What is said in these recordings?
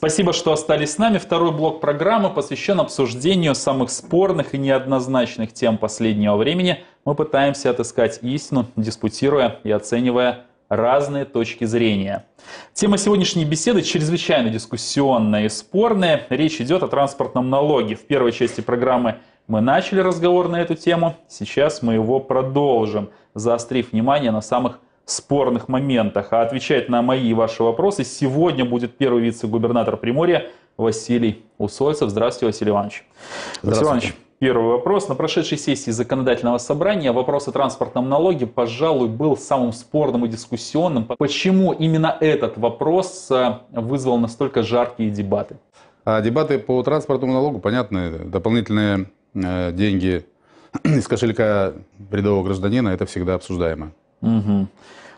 Спасибо, что остались с нами. Второй блок программы посвящен обсуждению самых спорных и неоднозначных тем последнего времени. Мы пытаемся отыскать истину, диспутируя и оценивая разные точки зрения. Тема сегодняшней беседы чрезвычайно дискуссионная и спорная. Речь идет о транспортном налоге. В первой части программы мы начали разговор на эту тему, сейчас мы его продолжим, заострив внимание на самых спорных моментах, а отвечает на мои и ваши вопросы сегодня будет первый вице-губернатор Приморья Василий Усольцев. Здравствуйте, Василий Иванович. Здравствуйте. Василий Иванович, первый вопрос. На прошедшей сессии законодательного собрания вопрос о транспортном налоге, пожалуй, был самым спорным и дискуссионным. Почему именно этот вопрос э, вызвал настолько жаркие дебаты? А дебаты по транспортному налогу, понятны, дополнительные э, деньги из кошелька рядового гражданина, это всегда обсуждаемо. Угу.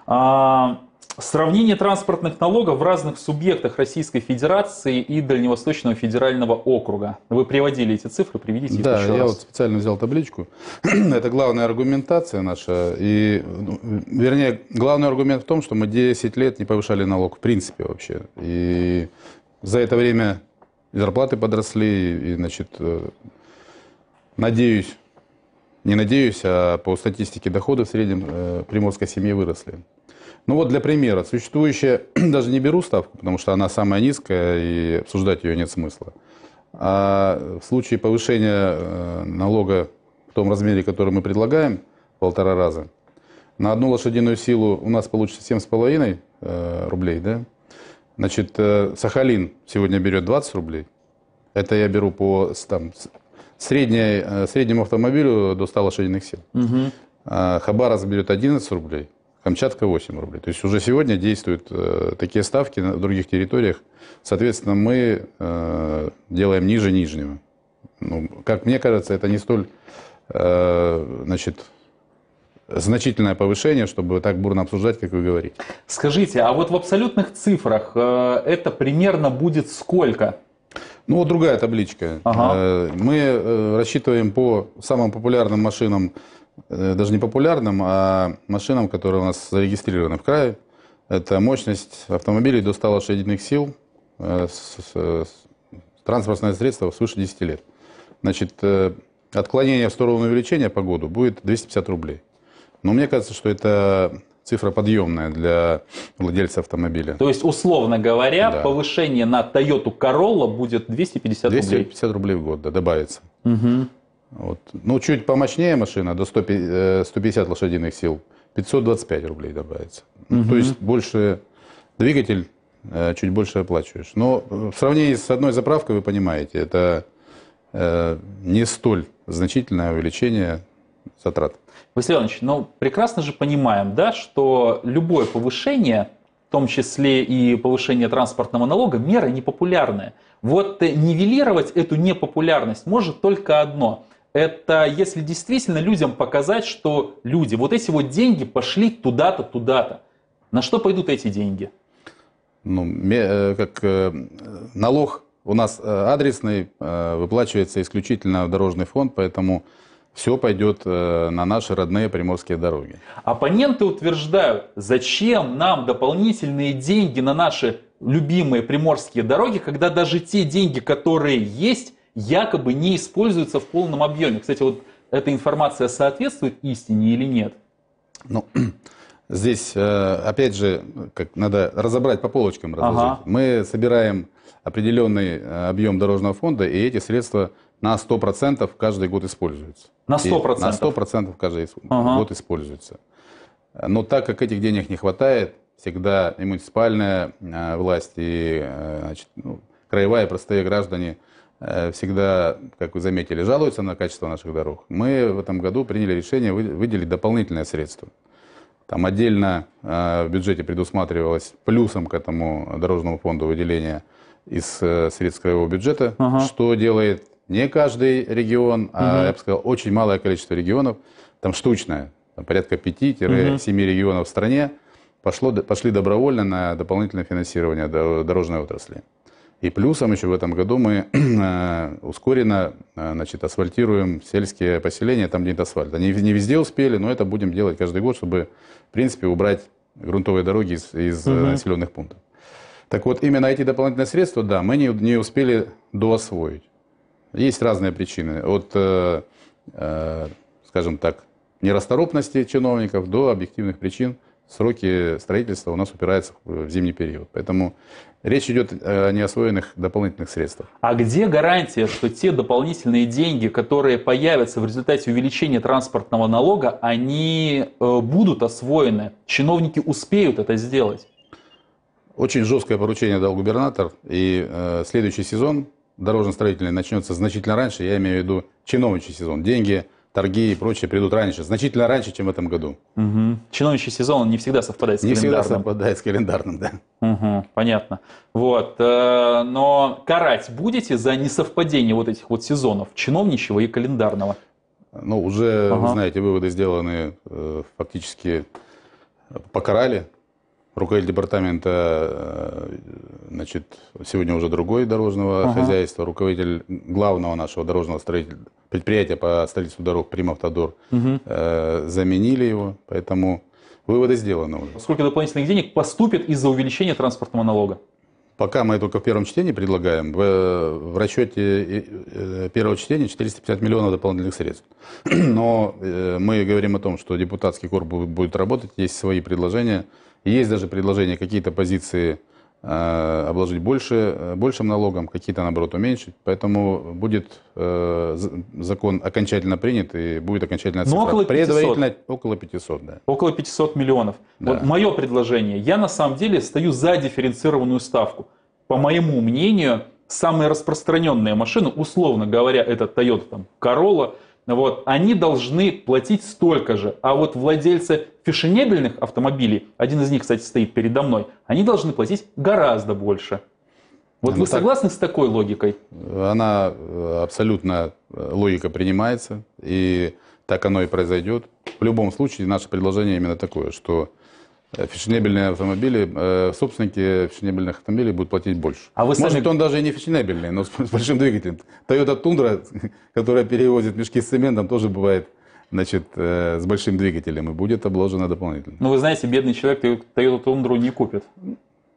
А, сравнение транспортных налогов в разных субъектах Российской Федерации и Дальневосточного федерального округа. Вы приводили эти цифры, приведите их да, еще раз. я вот специально взял табличку. Это главная аргументация наша. И, ну, вернее, главный аргумент в том, что мы 10 лет не повышали налог в принципе вообще. И за это время зарплаты подросли, и, значит, э, надеюсь, не надеюсь, а по статистике доходы в среднем э, приморской семьи выросли. Ну вот для примера, существующая, даже не беру ставку, потому что она самая низкая и обсуждать ее нет смысла. А в случае повышения э, налога в том размере, который мы предлагаем, полтора раза, на одну лошадиную силу у нас получится 7,5 э, рублей, да? Значит, э, Сахалин сегодня берет 20 рублей. Это я беру по, там, Средний, э, среднему автомобилю до 100 лошадиных сил. Угу. Хабаровск берет 11 рублей, Камчатка 8 рублей. То есть уже сегодня действуют э, такие ставки на других территориях. Соответственно, мы э, делаем ниже нижнего. Ну, как мне кажется, это не столь значит, значительное повышение, чтобы так бурно обсуждать, как вы говорите. Скажите, а вот в абсолютных цифрах это примерно будет сколько? Ну вот другая табличка. Ага. Э, мы э, рассчитываем по самым популярным машинам, э, даже не популярным, а машинам, которые у нас зарегистрированы в крае. Это мощность автомобилей до 100 лошадиных сил, транспортное средство свыше 10 лет. Значит, отклонение в сторону увеличения по году будет 250 рублей. Но мне кажется, что это цифра подъемная для владельца автомобиля. То есть, условно говоря, да. повышение на Toyota Corolla будет 250 рублей? 250 рублей в год, да, добавится. Угу. Вот. Ну, чуть помощнее машина, до 100, 150 э, лошадиных сил, 525 рублей добавится. Угу. Ну, то есть, больше двигатель, э, чуть больше оплачиваешь. Но э, в сравнении с одной заправкой, вы понимаете, это не столь значительное увеличение затрат. Василий Иванович, ну прекрасно же понимаем, да, что любое повышение, в том числе и повышение транспортного налога, мера непопулярная. Вот нивелировать эту непопулярность может только одно. Это если действительно людям показать, что люди, вот эти вот деньги пошли туда-то, туда-то. На что пойдут эти деньги? Ну, э, как э, налог у нас э, адресный, выплачивается исключительно в дорожный фонд, поэтому все пойдет э, на наши родные приморские дороги. Оппоненты утверждают, зачем нам дополнительные деньги на наши любимые приморские дороги, когда даже те деньги, которые есть, якобы не используются в полном объеме. Кстати, вот эта информация соответствует истине или нет? Ну, здесь, э, опять же, как надо разобрать по полочкам. Ага. Мы собираем определенный э, объем дорожного фонда, и эти средства на 100% каждый год используется. На 100%? И на 100% каждый ага. год используется. Но так как этих денег не хватает, всегда и муниципальная э, власть, и э, значит, ну, краевая, простые граждане э, всегда, как вы заметили, жалуются на качество наших дорог. Мы в этом году приняли решение выделить дополнительные средства. Там отдельно в бюджете предусматривалось плюсом к этому дорожному фонду выделение из средств краевого бюджета, ага. что делает не каждый регион, а, угу. я бы сказал, очень малое количество регионов, там штучное, там порядка 5-7 угу. регионов в стране пошло, пошли добровольно на дополнительное финансирование дорожной отрасли. И плюсом еще в этом году мы э, ускоренно э, значит, асфальтируем сельские поселения, там где нет асфальта. Не, не везде успели, но это будем делать каждый год, чтобы, в принципе, убрать грунтовые дороги из, из угу. населенных пунктов. Так вот, именно эти дополнительные средства, да, мы не, не успели доосвоить. Есть разные причины. От, э, э, скажем так, нерасторопности чиновников до объективных причин сроки строительства у нас упираются в зимний период. Поэтому речь идет э, о неосвоенных дополнительных средствах. А где гарантия, что те дополнительные деньги, которые появятся в результате увеличения транспортного налога, они будут освоены? Чиновники успеют это сделать? Очень жесткое поручение дал губернатор. И следующий сезон дорожно-строительный начнется значительно раньше, я имею в виду чиновничий сезон, деньги, торги и прочее придут раньше, значительно раньше, чем в этом году. Угу. Чиновничий сезон не всегда совпадает с не календарным. Не всегда совпадает с календарным, да. Угу, понятно. Вот, э, но карать будете за несовпадение вот этих вот сезонов, чиновничего и календарного? Ну, уже, ага. вы знаете, выводы сделаны э, фактически э, покарали Руководитель департамента, э, значит, сегодня уже другой дорожного ага. хозяйства, руководитель главного нашего дорожного строитель предприятия по строительству дорог Примавтодор, угу. э, заменили его, поэтому выводы сделаны уже. Сколько дополнительных денег поступит из-за увеличения транспортного налога? Пока мы только в первом чтении предлагаем, в, в расчете э, э, первого чтения 450 миллионов дополнительных средств. Но мы говорим о том, что депутатский корпус будет работать, есть свои предложения – есть даже предложение какие-то позиции э, обложить больше, э, большим налогом, какие-то, наоборот, уменьшить. Поэтому будет э, закон окончательно принят и будет окончательно цифра. Ну, Но около 500. Предварительно около 500, да. Около 500 миллионов. Да. Вот мое предложение. Я на самом деле стою за дифференцированную ставку. По моему мнению, самая распространенная машина, условно говоря, это Toyota там, Corolla – вот, они должны платить столько же. А вот владельцы фешенебельных автомобилей, один из них, кстати, стоит передо мной, они должны платить гораздо больше. Вот вы ну согласны так, с такой логикой? Она э, абсолютно, э, логика принимается, и так оно и произойдет. В любом случае, наше предложение именно такое, что Э, фешенебельные автомобили, э, собственники фешенебельных автомобилей будут платить больше. А вы сами... Может, он даже и не фешенебельный, но с, большим двигателем. Toyota Tundra, которая перевозит мешки с цементом, тоже бывает значит, э, с большим двигателем и будет обложена дополнительно. Ну, вы знаете, бедный человек Toyota Tundra не купит.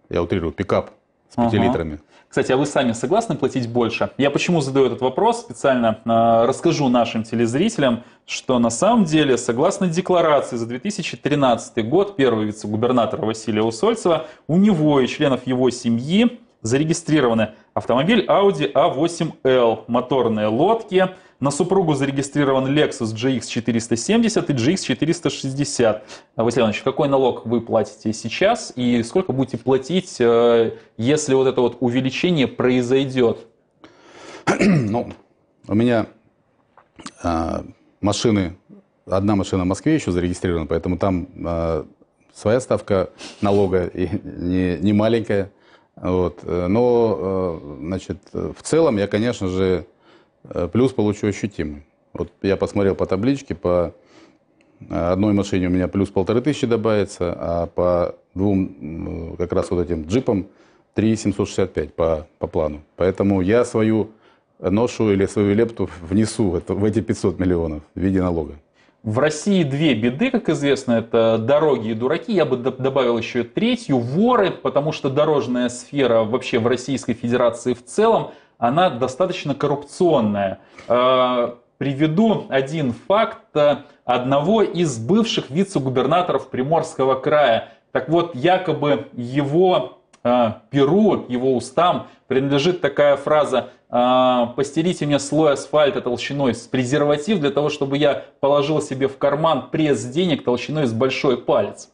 Я утрирую, пикап с 5 ага. литрами. Кстати, а вы сами согласны платить больше? Я почему задаю этот вопрос? Специально э, расскажу нашим телезрителям, что на самом деле, согласно декларации за 2013 год первого вице-губернатора Василия Усольцева, у него и членов его семьи зарегистрированы автомобиль Audi A8L, моторные лодки – на супругу зарегистрирован Lexus GX 470 и GX 460. Василий Иванович, какой налог вы платите сейчас и сколько будете платить, э, если вот это вот увеличение произойдет? Ну, у меня э, машины, одна машина в Москве еще зарегистрирована, поэтому там э, своя ставка налога и не, не маленькая. Вот. Э, но, э, значит, в целом я, конечно же, Э, плюс получу ощутимый. Вот я посмотрел по табличке, по э, одной машине у меня плюс полторы тысячи добавится, а по двум э, как раз вот этим джипам 3,765 по, по плану. Поэтому я свою ношу или свою лепту внесу в, эти 500 миллионов в виде налога. В России две беды, как известно, это дороги и дураки. Я бы добавил еще третью – воры, потому что дорожная сфера вообще в Российской Федерации в целом – она достаточно коррупционная. Э, приведу один факт э, одного из бывших вице-губернаторов Приморского края. Так вот, якобы его э, перу, его устам принадлежит такая фраза «Постелите мне слой асфальта толщиной с презерватив для того, чтобы я положил себе в карман пресс денег толщиной с большой палец».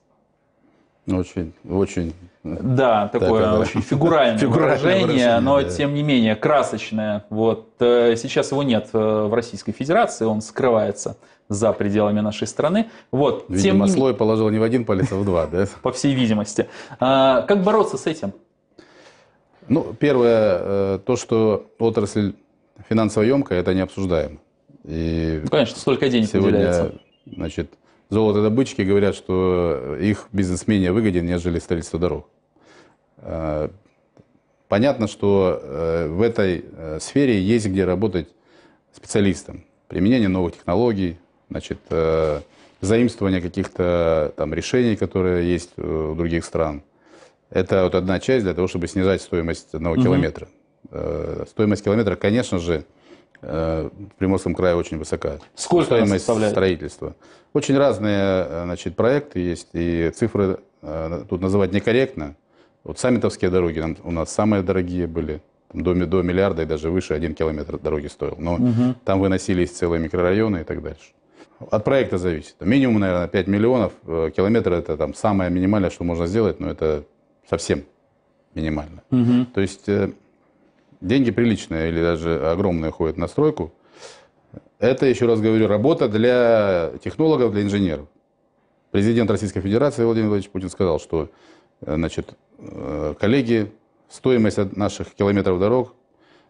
Очень, очень. Да, такое так, очень фигуральное, фигуральное выражение, выражение, но да. тем не менее красочное. Вот э, сейчас его нет э, в Российской Федерации, он скрывается за пределами нашей страны. Вот. Видимо, тем... слой положил не в один палец, а в два, да? По всей видимости. А, как бороться с этим? Ну, первое, э, то, что отрасль финансово емкая, это не обсуждаем. И ну, конечно, столько денег сегодня, выделяется. Значит, Золотодобытчики говорят, что э, их бизнес менее выгоден, нежели строительство дорог. Э, понятно, что э, в этой сфере есть где работать специалистам. Применение новых технологий, значит, заимствование каких-то там решений, которые есть у других стран. Это вот одна часть для того, чтобы снижать стоимость одного угу. километра. Стоимость километра, конечно же, в э, Приморском крае очень высока. Сколько она составляет? строительства. Очень разные э, значит, проекты есть, и цифры э, тут называть некорректно. Вот саммитовские дороги у нас самые дорогие были. Там до, до миллиарда и даже выше один километр дороги стоил. Но угу. там выносились целые микрорайоны и так дальше. От проекта зависит. Минимум, наверное, 5 миллионов. Километр это там самое минимальное, что можно сделать, но это совсем минимально. Угу. То есть Деньги приличные или даже огромные ходят на стройку. Это, еще раз говорю, работа для технологов, для инженеров. Президент Российской Федерации Владимир Владимирович Путин сказал, что э, значит, э, коллеги, стоимость наших километров дорог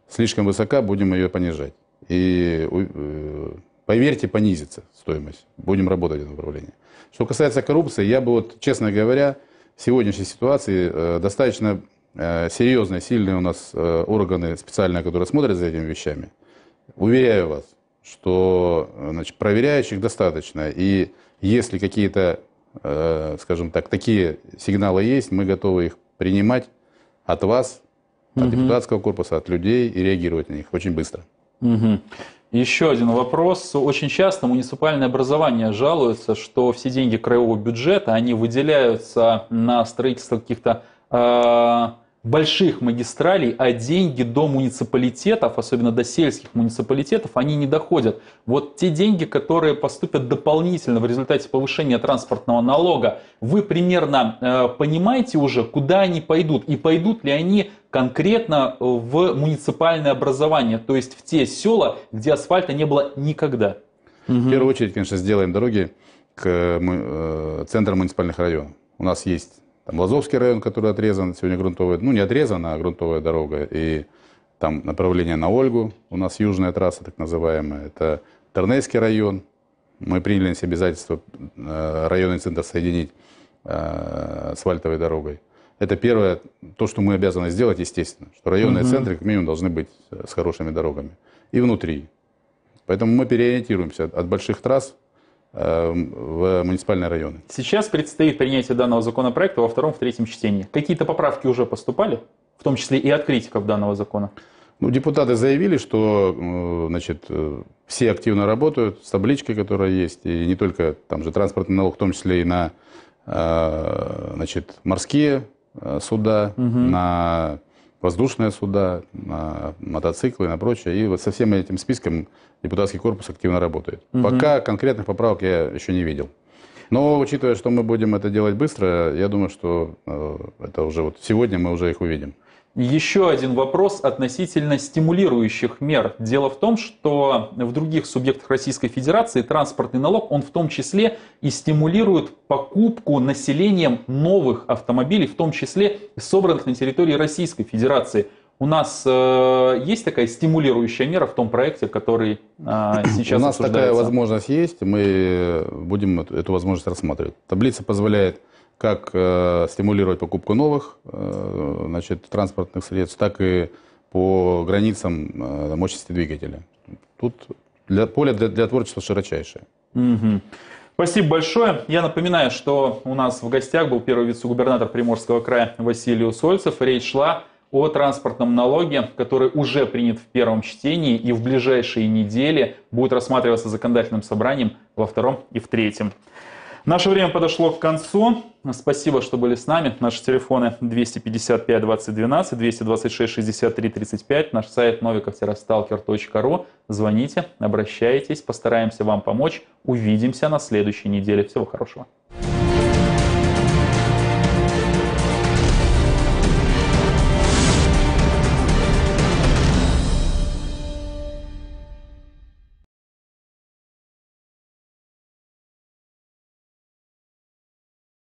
слишком высока, будем ее понижать. И э, поверьте, понизится стоимость. Будем работать в этом направлении. Что касается коррупции, я бы, вот, честно говоря, в сегодняшней ситуации достаточно Э, серьезные, сильные у нас э, органы специальные, которые смотрят за этими вещами, уверяю вас, что э, значит, проверяющих достаточно. И если какие-то, скажем так, такие сигналы есть, мы готовы их принимать от вас, от депутатского корпуса, от людей и реагировать на них очень быстро. Угу. Еще один вопрос. Очень часто муниципальное образование жалуется, что все деньги краевого бюджета, они выделяются на строительство каких-то больших магистралей, а деньги до муниципалитетов, особенно до сельских муниципалитетов, они не доходят. Вот те деньги, которые поступят дополнительно в результате повышения транспортного налога, вы примерно э, понимаете уже, куда они пойдут и пойдут ли они конкретно э, в муниципальное образование, то есть в те села, где асфальта не было никогда. Угу. В первую очередь, конечно, сделаем дороги к э, э центрам муниципальных районов. У нас есть Лазовский район, который отрезан, сегодня грунтовая, ну не отрезан, а грунтовая дорога. И там направление на Ольгу, у нас южная трасса так называемая, это Тернейский район. Мы приняли на себя обязательство э, районный центр соединить э, с вальтовой дорогой. Это первое, то, что мы обязаны сделать, естественно, что районные угу. центры, как минимум, должны быть э, с хорошими дорогами. И внутри. Поэтому мы переориентируемся от больших трасс Э, в муниципальные районы. Сейчас предстоит принятие данного законопроекта во втором, в третьем чтении. Какие-то поправки уже поступали, в том числе и от критиков данного закона? Ну, депутаты заявили, что э, значит, э, все активно работают с табличкой, которая есть, и не только там же транспортный налог, в том числе и на значит, морские суда, угу. на воздушные суда, на мотоциклы, на прочее. И вот со всем этим списком депутатский корпус активно работает. Угу. Пока конкретных поправок я еще не видел. Но учитывая, что мы будем это делать быстро, я думаю, что э, это уже вот сегодня мы уже их увидим. Еще один вопрос относительно стимулирующих мер. Дело в том, что в других субъектах Российской Федерации транспортный налог, он в том числе и стимулирует покупку населением новых автомобилей, в том числе собранных на территории Российской Федерации. У нас э, есть такая стимулирующая мера в том проекте, который э, сейчас У нас такая возможность есть, мы будем эту возможность рассматривать. Таблица позволяет как э, стимулировать покупку новых э, значит, транспортных средств, так и по границам э, мощности двигателя. Тут для, поле для, для творчества широчайшее. Угу. Спасибо большое. Я напоминаю, что у нас в гостях был первый вице-губернатор Приморского края Василий Усольцев. Речь шла о транспортном налоге, который уже принят в первом чтении и в ближайшие недели будет рассматриваться законодательным собранием во втором и в третьем. Наше время подошло к концу. Спасибо, что были с нами. Наши телефоны 255 2012, 226 63 35, наш сайт novikovterastalker.ru. Звоните, обращайтесь, постараемся вам помочь. Увидимся на следующей неделе. Всего хорошего.